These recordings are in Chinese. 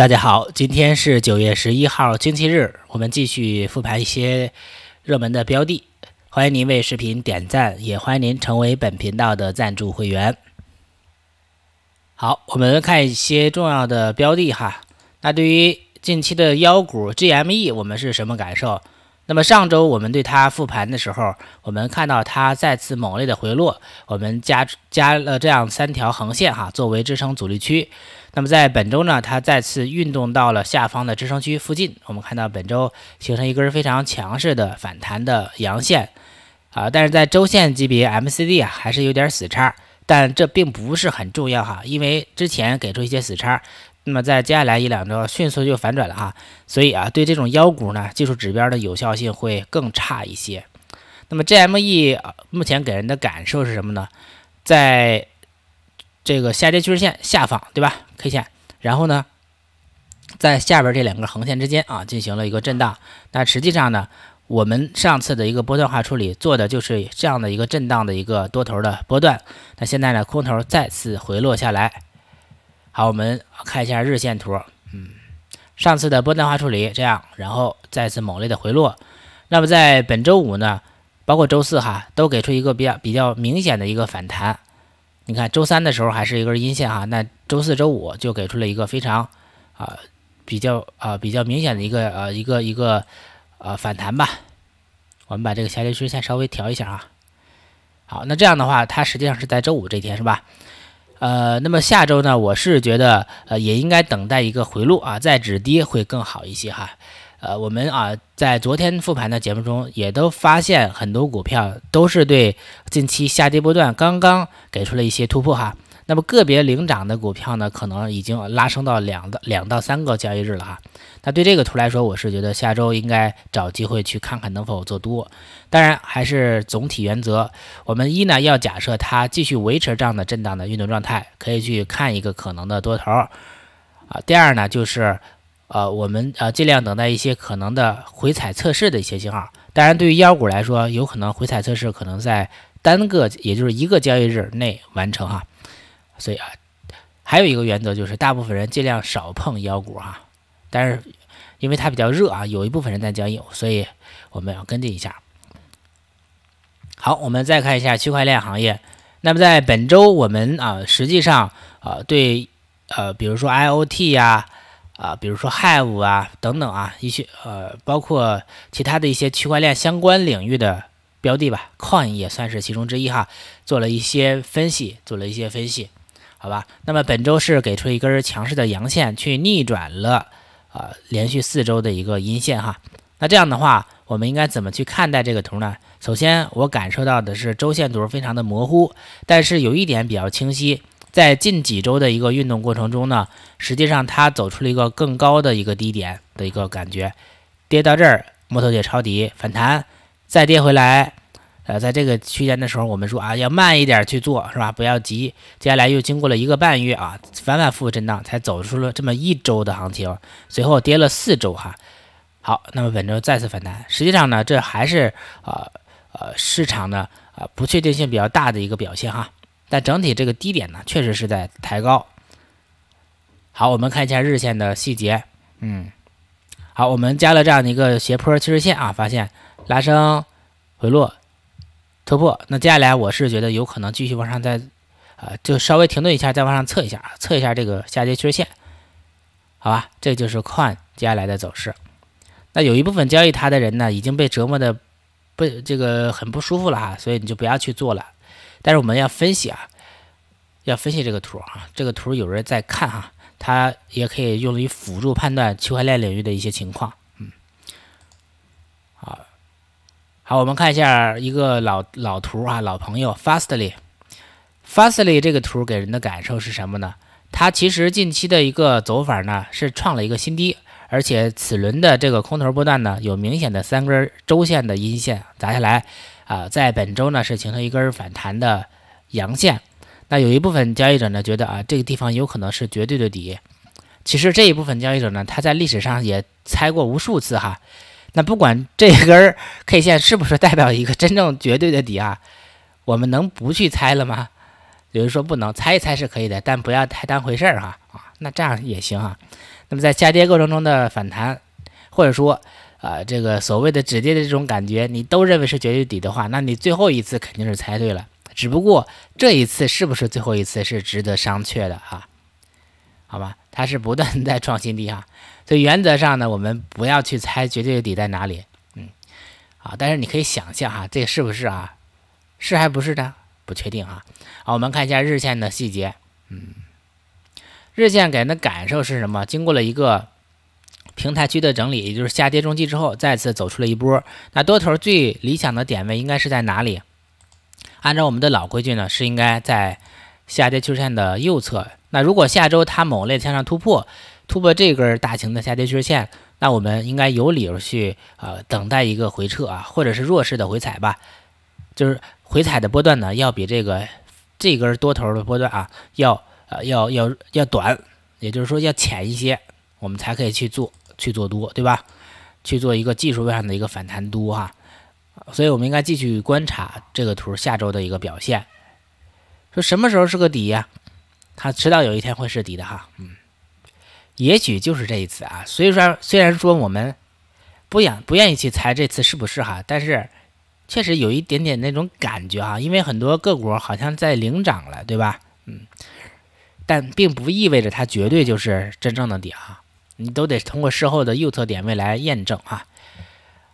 大家好，今天是九月十一号，星期日，我们继续复盘一些热门的标的，欢迎您为视频点赞，也欢迎您成为本频道的赞助会员。好，我们看一些重要的标的哈。那对于近期的妖股 GME，我们是什么感受？那么上周我们对它复盘的时候，我们看到它再次猛烈的回落，我们加加了这样三条横线哈，作为支撑阻力区。那么在本周呢，它再次运动到了下方的支撑区附近。我们看到本周形成一根非常强势的反弹的阳线，啊，但是在周线级别 M C D 啊还是有点死叉，但这并不是很重要哈，因为之前给出一些死叉，那么在接下来一两周迅速就反转了哈，所以啊，对这种妖股呢，技术指标的有效性会更差一些。那么 G M E 啊，目前给人的感受是什么呢？在。这个下跌趋势线下方，对吧？K 线，然后呢，在下边这两个横线之间啊，进行了一个震荡。那实际上呢，我们上次的一个波段化处理做的就是这样的一个震荡的一个多头的波段。那现在呢，空头再次回落下来。好，我们看一下日线图，嗯，上次的波段化处理这样，然后再次猛烈的回落。那么在本周五呢，包括周四哈，都给出一个比较比较明显的一个反弹。你看，周三的时候还是一根阴线哈，那周四周五就给出了一个非常啊比较啊比较明显的一个呃一个一个呃反弹吧。我们把这个下跌趋势线稍微调一下啊。好，那这样的话，它实际上是在周五这天是吧？呃，那么下周呢，我是觉得呃也应该等待一个回路啊，再止跌会更好一些哈。呃，我们啊，在昨天复盘的节目中，也都发现很多股票都是对近期下跌波段刚刚给出了一些突破哈。那么个别领涨的股票呢，可能已经拉升到两到两到三个交易日了哈。那对这个图来说，我是觉得下周应该找机会去看看能否做多。当然，还是总体原则，我们一呢要假设它继续维持这样的震荡的运动状态，可以去看一个可能的多头儿啊。第二呢就是。呃，我们呃尽量等待一些可能的回踩测试的一些信号。当然，对于妖股来说，有可能回踩测试可能在单个，也就是一个交易日内完成哈。所以啊，还有一个原则就是，大部分人尽量少碰妖股哈。但是因为它比较热啊，有一部分人在交易，所以我们要跟进一下。好，我们再看一下区块链行业。那么在本周，我们啊实际上啊对呃比如说 IOT 呀。啊，比如说 have 啊，等等啊，一些呃，包括其他的一些区块链相关领域的标的吧，coin 也算是其中之一哈。做了一些分析，做了一些分析，好吧。那么本周是给出一根强势的阳线，去逆转了啊连续四周的一个阴线哈。那这样的话，我们应该怎么去看待这个图呢？首先，我感受到的是周线图非常的模糊，但是有一点比较清晰。在近几周的一个运动过程中呢，实际上它走出了一个更高的一个低点的一个感觉，跌到这儿，摩头姐抄底反弹，再跌回来，呃，在这个区间的时候，我们说啊，要慢一点去做，是吧？不要急。接下来又经过了一个半月啊，反反复复震荡，才走出了这么一周的行情，随后跌了四周哈。好，那么本周再次反弹，实际上呢，这还是啊呃市场的啊不确定性比较大的一个表现哈。但整体这个低点呢，确实是在抬高。好，我们看一下日线的细节。嗯，好，我们加了这样的一个斜坡趋势线啊，发现拉升回落突破。那接下来我是觉得有可能继续往上再，啊，就稍微停顿一下再往上测一下啊，测一下这个下跌趋势线，好吧？这就是看接下来的走势。那有一部分交易它的人呢，已经被折磨的不这个很不舒服了哈，所以你就不要去做了。但是我们要分析啊，要分析这个图啊，这个图有人在看哈，它也可以用于辅助判断区块链领域的一些情况，嗯，好，好，我们看一下一个老老图啊，老朋友，Fastly，Fastly 这个图给人的感受是什么呢？它其实近期的一个走法呢是创了一个新低，而且此轮的这个空头波段呢有明显的三根周线的阴线砸下来。啊，在本周呢是形成一根反弹的阳线，那有一部分交易者呢觉得啊，这个地方有可能是绝对的底，其实这一部分交易者呢，他在历史上也猜过无数次哈。那不管这根 K 线是不是代表一个真正绝对的底啊，我们能不去猜了吗？有人说不能，猜一猜是可以的，但不要太当回事儿哈啊，那这样也行啊。那么在下跌过程中的反弹，或者说。啊，这个所谓的止跌的这种感觉，你都认为是绝对底的话，那你最后一次肯定是猜对了。只不过这一次是不是最后一次是值得商榷的哈？好吧，它是不断在创新低哈，所以原则上呢，我们不要去猜绝对底在哪里。嗯，啊，但是你可以想象哈，这是不是啊？是还不是的？不确定哈。好，我们看一下日线的细节。嗯，日线给人的感受是什么？经过了一个。平台区的整理，也就是下跌中期之后，再次走出了一波。那多头最理想的点位应该是在哪里？按照我们的老规矩呢，是应该在下跌趋势线的右侧。那如果下周它某类向上突破，突破这根大型的下跌趋势线，那我们应该有理由去啊等待一个回撤啊，或者是弱势的回踩吧。就是回踩的波段呢，要比这个这根多头的波段啊要呃要要要短，也就是说要浅一些，我们才可以去做。去做多，对吧？去做一个技术面上的一个反弹多哈，所以我们应该继续观察这个图下周的一个表现。说什么时候是个底呀？它迟早有一天会是底的哈，嗯，也许就是这一次啊。所以说，虽然说我们不想不愿意去猜这次是不是哈，但是确实有一点点那种感觉哈，因为很多个股好像在领涨了，对吧？嗯，但并不意味着它绝对就是真正的底哈。你都得通过事后的右侧点位来验证哈，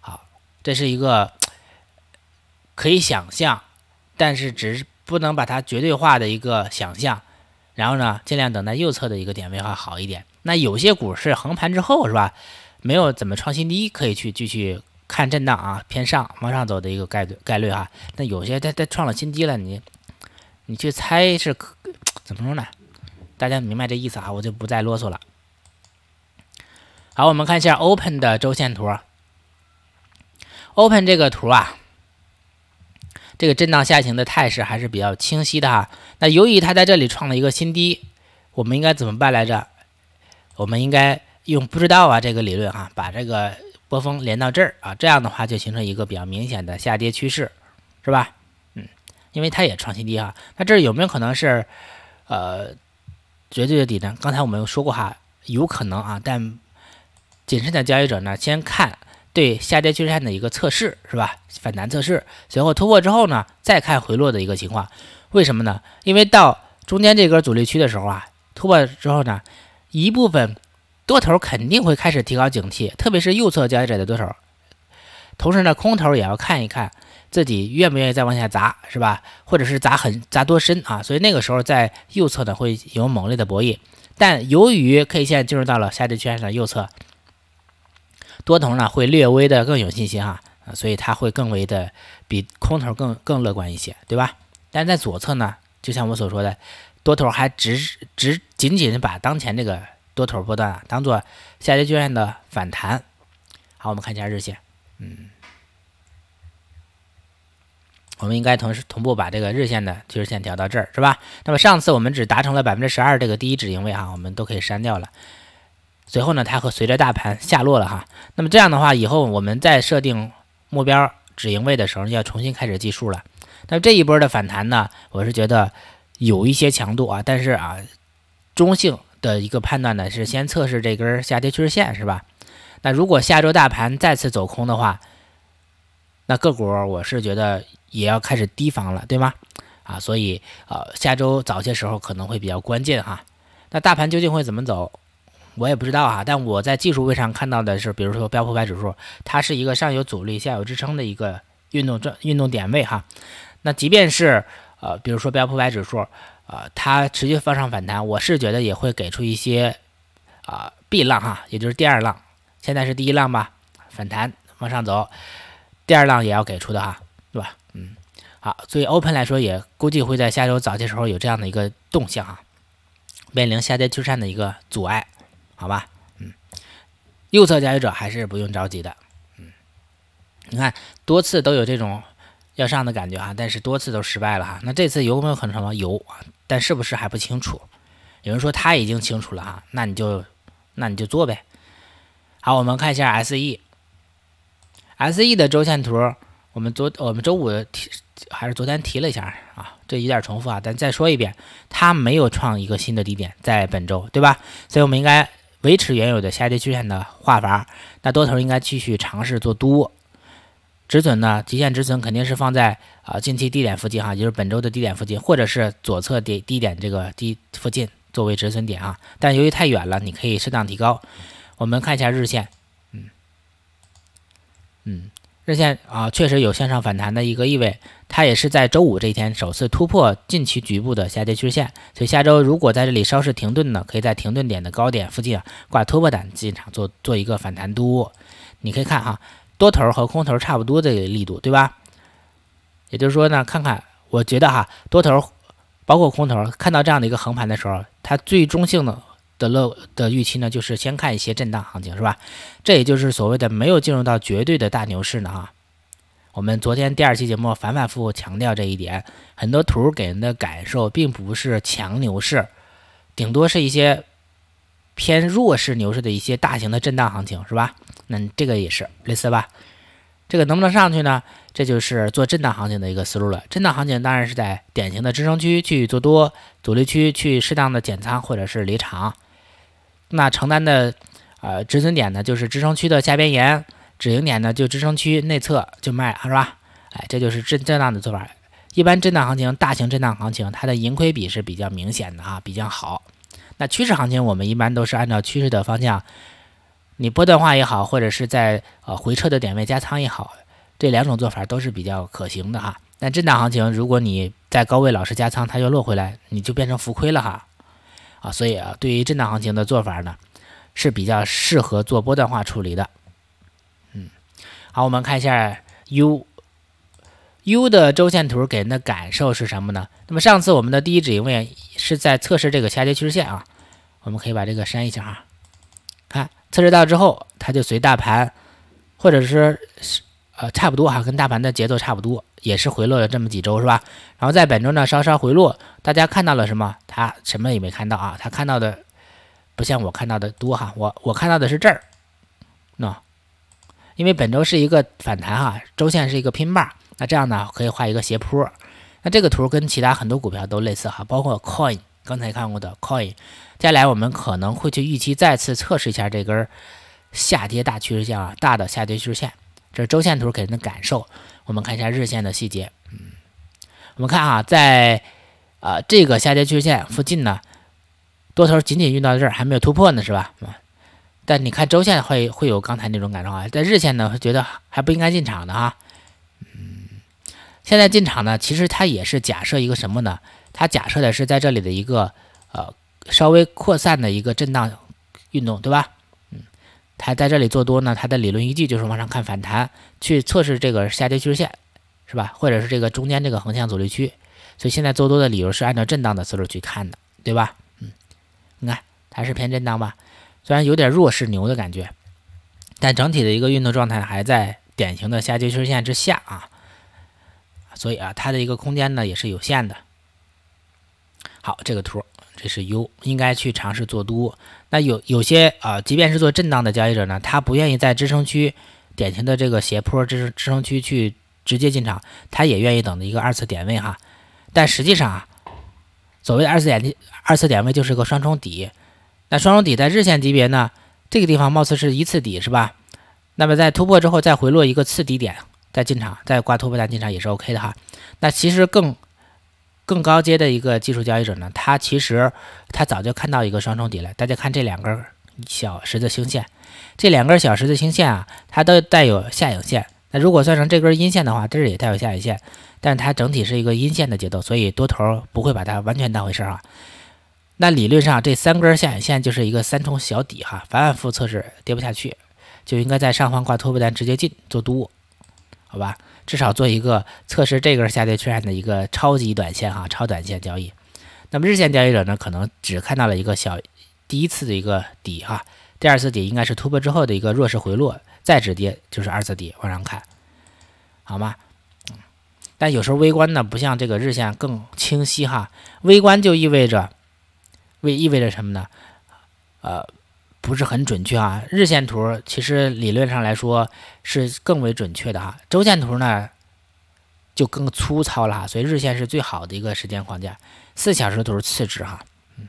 好，这是一个可以想象，但是只是不能把它绝对化的一个想象，然后呢，尽量等待右侧的一个点位好一点。那有些股是横盘之后是吧，没有怎么创新低，可以去继续看震荡啊，偏上往上走的一个概率概率哈。那有些它它创了新低了，你你去猜是可怎么说呢？大家明白这意思啊，我就不再啰嗦了。好，我们看一下 open 的周线图。open 这个图啊，这个震荡下行的态势还是比较清晰的哈。那由于它在这里创了一个新低，我们应该怎么办来着？我们应该用不知道啊这个理论哈，把这个波峰连到这儿啊，这样的话就形成一个比较明显的下跌趋势，是吧？嗯，因为它也创新低哈。那这儿有没有可能是呃绝对的底呢？刚才我们说过哈，有可能啊，但。谨慎的交易者呢，先看对下跌趋势线的一个测试，是吧？反弹测试，随后突破之后呢，再看回落的一个情况。为什么呢？因为到中间这根阻力区的时候啊，突破之后呢，一部分多头肯定会开始提高警惕，特别是右侧交易者的多头。同时呢，空头也要看一看自己愿不愿意再往下砸，是吧？或者是砸很砸多深啊？所以那个时候在右侧呢会有猛烈的博弈。但由于 K 线进入到了下跌趋势线的右侧。多头呢会略微的更有信心哈，所以它会更为的比空头更更乐观一些，对吧？但在左侧呢，就像我所说的，多头还只只仅仅是把当前这个多头波段啊当做下跌阶段的反弹。好，我们看一下日线，嗯，我们应该同时同步把这个日线的趋势线调到这儿，是吧？那么上次我们只达成了百分之十二这个第一止盈位啊，我们都可以删掉了。随后呢，它会随着大盘下落了哈。那么这样的话，以后我们在设定目标止盈位的时候，要重新开始计数了。那这一波的反弹呢，我是觉得有一些强度啊，但是啊，中性的一个判断呢，是先测试这根下跌趋势线，是吧？那如果下周大盘再次走空的话，那个股我是觉得也要开始提防了，对吗？啊，所以啊，下周早些时候可能会比较关键哈。那大盘究竟会怎么走？我也不知道哈，但我在技术位上看到的是，比如说标普百指数，它是一个上有阻力、下有支撑的一个运动转运动点位哈。那即便是呃，比如说标普百指数呃，它持续放上反弹，我是觉得也会给出一些啊避浪哈，也就是第二浪，现在是第一浪吧，反弹往上走，第二浪也要给出的哈，对吧？嗯，好，所以 open 来说也估计会在下周早些时候有这样的一个动向啊，面临下跌趋势的一个阻碍。好吧，嗯，右侧交易者还是不用着急的，嗯，你看多次都有这种要上的感觉哈，但是多次都失败了哈，那这次有没有可能什么有，但是不是还不清楚？有人说他已经清楚了哈，那你就那你就做呗。好，我们看一下 S E S E 的周线图，我们昨我们周五提还是昨天提了一下啊，这有点重复啊，咱再说一遍，它没有创一个新的低点在本周，对吧？所以我们应该。维持原有的下跌势线的画法，那多头应该继续尝试做多，止损呢？极限止损肯定是放在啊近期低点附近哈，就是本周的低点附近，或者是左侧低低点这个低附近作为止损点啊。但由于太远了，你可以适当提高。我们看一下日线，嗯，嗯。日线啊，确实有向上反弹的一个意味，它也是在周五这一天首次突破近期局部的下跌趋势线，所以下周如果在这里稍事停顿呢，可以在停顿点的高点附近挂突破胆进场做做一个反弹多，你可以看哈，多头和空头差不多的力度对吧？也就是说呢，看看我觉得哈，多头包括空头看到这样的一个横盘的时候，它最中性的。的乐的预期呢，就是先看一些震荡行情，是吧？这也就是所谓的没有进入到绝对的大牛市呢，哈。我们昨天第二期节目反反复复强调这一点，很多图给人的感受并不是强牛市，顶多是一些偏弱势牛市的一些大型的震荡行情，是吧？那这个也是类似吧？这个能不能上去呢？这就是做震荡行情的一个思路了。震荡行情当然是在典型的支撑区去做多，阻力区去适当的减仓或者是离场。那承担的，呃，止损点呢，就是支撑区的下边沿；止盈点呢，就支撑区内侧就卖了，是吧？哎，这就是震震荡的做法。一般震荡行情、大型震荡行情，它的盈亏比是比较明显的啊，比较好。那趋势行情，我们一般都是按照趋势的方向，你波段化也好，或者是在呃回撤的点位加仓也好，这两种做法都是比较可行的哈。但震荡行情，如果你在高位老是加仓，它又落回来，你就变成浮亏了哈。啊，所以啊，对于震荡行情的做法呢，是比较适合做波段化处理的。嗯，好，我们看一下 U U 的周线图给人的感受是什么呢？那么上次我们的第一止盈位是在测试这个下跌趋势线啊，我们可以把这个删一下啊。看测试到之后，它就随大盘或者是。呃，差不多哈，跟大盘的节奏差不多，也是回落了这么几周是吧？然后在本周呢，稍稍回落，大家看到了什么？他什么也没看到啊，他看到的不像我看到的多哈。我我看到的是这儿，喏，因为本周是一个反弹哈，周线是一个拼棒，那这样呢可以画一个斜坡。那这个图跟其他很多股票都类似哈，包括 Coin 刚才看过的 Coin，接下来我们可能会去预期再次测试一下这根下跌大趋势线啊，大的下跌趋势线。这是周线图给人的感受，我们看一下日线的细节。嗯，我们看啊，在呃这个下跌趋势线附近呢，多头仅仅运到这儿还没有突破呢，是吧？嗯，但你看周线会会有刚才那种感受啊，在日线呢觉得还不应该进场的啊。嗯，现在进场呢，其实它也是假设一个什么呢？它假设的是在这里的一个呃稍微扩散的一个震荡运动，对吧？它在这里做多呢，它的理论依据就是往上看反弹，去测试这个下跌趋势线，是吧？或者是这个中间这个横向阻力区，所以现在做多的理由是按照震荡的思路去看的，对吧？嗯，你看它是偏震荡吧，虽然有点弱势牛的感觉，但整体的一个运动状态还在典型的下跌趋势线之下啊，所以啊，它的一个空间呢也是有限的。好，这个图。这是优应该去尝试做多，那有有些啊，即便是做震荡的交易者呢，他不愿意在支撑区，典型的这个斜坡支支撑区去直接进场，他也愿意等的一个二次点位哈。但实际上啊，所谓二次点二次点位就是个双重底。那双重底在日线级别呢，这个地方貌似是一次底是吧？那么在突破之后再回落一个次底点再进场，再挂突破单进场也是 OK 的哈。那其实更。更高阶的一个技术交易者呢，他其实他早就看到一个双重底了。大家看这两根小十字星线，这两根小十字星线啊，它都带有下影线。那如果算成这根阴线的话，这儿也带有下影线，但它整体是一个阴线的节奏，所以多头不会把它完全当回事儿啊。那理论上这三根下影线就是一个三重小底哈，反反复测试跌不下去，就应该在上方挂托不单直接进做多，好吧？至少做一个测试，这根下跌势线的一个超级短线哈，超短线交易。那么日线交易者呢，可能只看到了一个小第一次的一个底哈，第二次底应该是突破之后的一个弱势回落，再止跌就是二次底，往上看好吗？但有时候微观呢，不像这个日线更清晰哈，微观就意味着为意味着什么呢？呃。不是很准确啊，日线图其实理论上来说是更为准确的哈，周线图呢就更粗糙了哈，所以日线是最好的一个时间框架，四小时图是次之哈，嗯，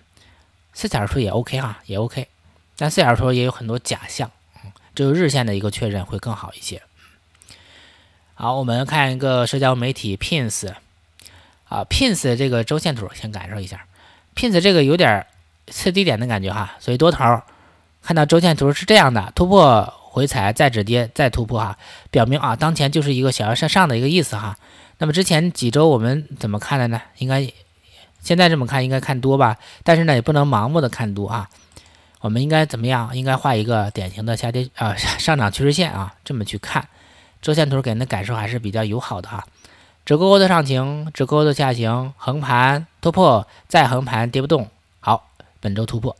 四小时图也 OK 哈，也 OK，但四小时图也有很多假象，只有日线的一个确认会更好一些。好，我们看一个社交媒体 PINS 啊，PINS 这个周线图先感受一下，PINS 这个有点次低点的感觉哈，所以多头。看到周线图是这样的，突破回踩再止跌再突破哈，表明啊当前就是一个想要向上的一个意思哈。那么之前几周我们怎么看的呢？应该现在这么看应该看多吧？但是呢也不能盲目的看多啊。我们应该怎么样？应该画一个典型的下跌啊上涨趋势线啊，这么去看。周线图给人的感受还是比较友好的哈。直勾勾的上行，直勾勾的下行，横盘突破再横盘跌不动，好，本周突破。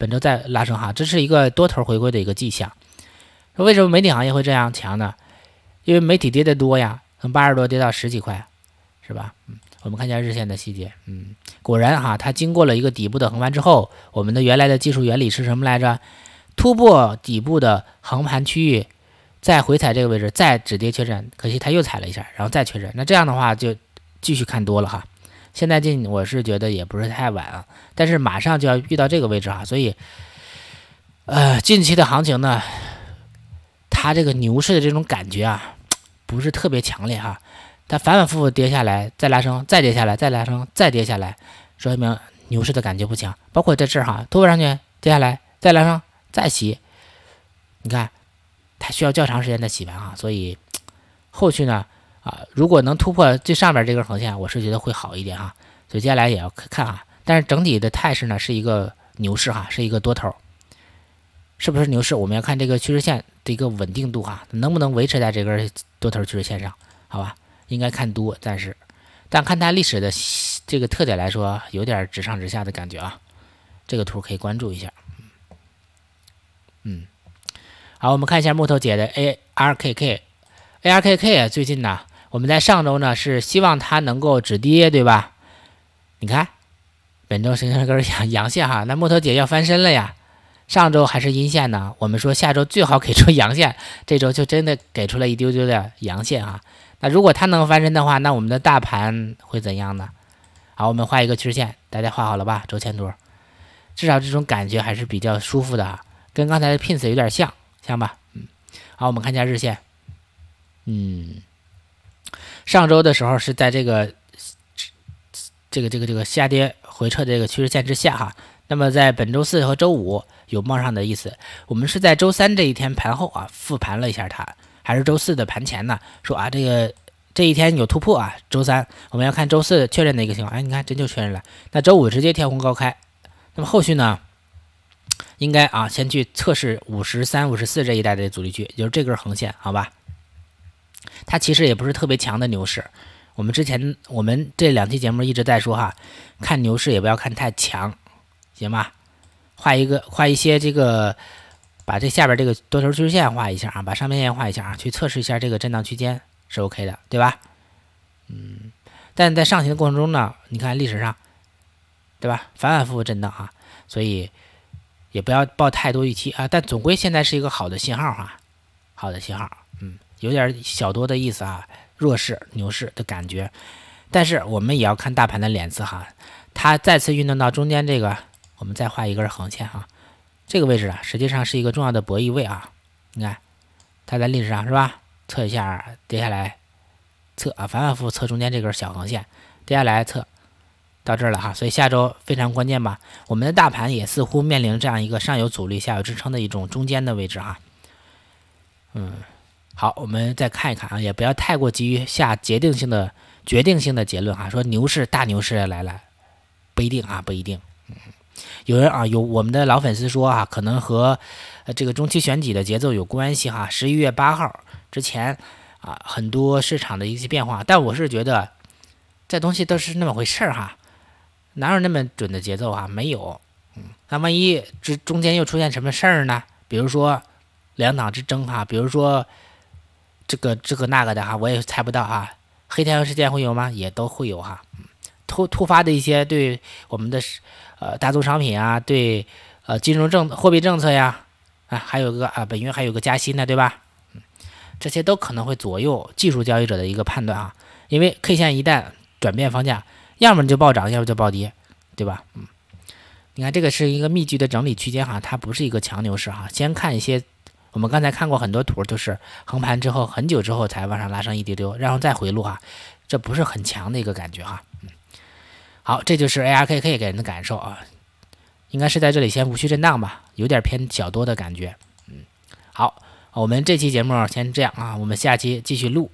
本周再拉升哈，这是一个多头回归的一个迹象。说为什么媒体行业会这样强呢？因为媒体跌得多呀，从八十多跌到十几块，是吧？嗯，我们看一下日线的细节。嗯，果然哈，它经过了一个底部的横盘之后，我们的原来的技术原理是什么来着？突破底部的横盘区域，再回踩这个位置，再止跌确认。可惜它又踩了一下，然后再确认。那这样的话就继续看多了哈。现在进我是觉得也不是太晚啊，但是马上就要遇到这个位置哈，所以，呃，近期的行情呢，它这个牛市的这种感觉啊，不是特别强烈哈，它反反复复跌下来，再拉升，再跌下来，再拉升，再跌下来，说明牛市的感觉不强。包括在这儿哈，突破上去，跌下来，再拉升，再起，你看，它需要较长时间的洗盘啊，所以后续呢？啊，如果能突破最上面这根横线，我是觉得会好一点啊。所以接下来也要看啊。但是整体的态势呢，是一个牛市哈，是一个多头，是不是牛市？我们要看这个趋势线的一个稳定度哈，能不能维持在这根多头趋势线上？好吧，应该看多，暂时。但看它历史的这个特点来说，有点直上直下的感觉啊。这个图可以关注一下。嗯，好，我们看一下木头姐的 ARKK，ARKK 最近呢？我们在上周呢是希望它能够止跌，对吧？你看，本周形成一根阳阳线哈，那木头姐要翻身了呀。上周还是阴线呢，我们说下周最好给出阳线，这周就真的给出了一丢丢的阳线哈。那如果它能翻身的话，那我们的大盘会怎样呢？好，我们画一个趋势线，大家画好了吧？周线图，至少这种感觉还是比较舒服的，跟刚才的拼死有点像，像吧？嗯。好，我们看一下日线，嗯。上周的时候是在这个这个这个这个下跌回撤的这个趋势线之下哈，那么在本周四和周五有冒上的意思，我们是在周三这一天盘后啊复盘了一下它，还是周四的盘前呢，说啊这个这一天有突破啊，周三我们要看周四确认的一个情况，哎，你看真就确认了，那周五直接跳空高开，那么后续呢，应该啊先去测试五十三、五十四这一带的阻力区，就是这根横线，好吧？它其实也不是特别强的牛市，我们之前我们这两期节目一直在说哈，看牛市也不要看太强，行吧？画一个画一些这个，把这下边这个多头趋势线画一下啊，把上边线画一下啊，去测试一下这个震荡区间是 OK 的，对吧？嗯，但在上行的过程中呢，你看历史上，对吧？反反复复震荡啊，所以也不要抱太多预期啊，但总归现在是一个好的信号哈，好的信号。有点小多的意思啊，弱势牛市的感觉，但是我们也要看大盘的脸色哈。它再次运动到中间这个，我们再画一根横线哈。这个位置啊，实际上是一个重要的博弈位啊。你看，它在历史上是吧？测一下，接下来测啊，反反复复测中间这根小横线，接下来测到这儿了哈。所以下周非常关键吧？我们的大盘也似乎面临这样一个上有阻力、下有支撑的一种中间的位置哈。嗯。好，我们再看一看啊，也不要太过急于下决定性的决定性的结论哈。说牛市大牛市来了，不一定啊，不一定。有人啊，有我们的老粉丝说啊，可能和这个中期选举的节奏有关系哈。十一月八号之前啊，很多市场的一些变化，但我是觉得这东西都是那么回事儿哈，哪有那么准的节奏啊？没有。那万一这中间又出现什么事儿呢？比如说两党之争哈，比如说。这个这个那个的哈，我也猜不到啊。黑天鹅事件会有吗？也都会有哈。突突发的一些对我们的呃大宗商品啊，对呃金融政货币政策呀，啊，还有个啊，本月还有个加息呢，对吧？嗯，这些都可能会左右技术交易者的一个判断啊。因为 K 线一旦转变方向，要么就暴涨，要么就暴跌，对吧？嗯，你看这个是一个密集的整理区间哈，它不是一个强牛市哈。先看一些。我们刚才看过很多图，都是横盘之后很久之后才往上拉上一丢丢，然后再回落哈，这不是很强的一个感觉哈。嗯，好，这就是 ARKK 给人的感受啊，应该是在这里先无需震荡吧，有点偏小多的感觉。嗯，好，我们这期节目先这样啊，我们下期继续录。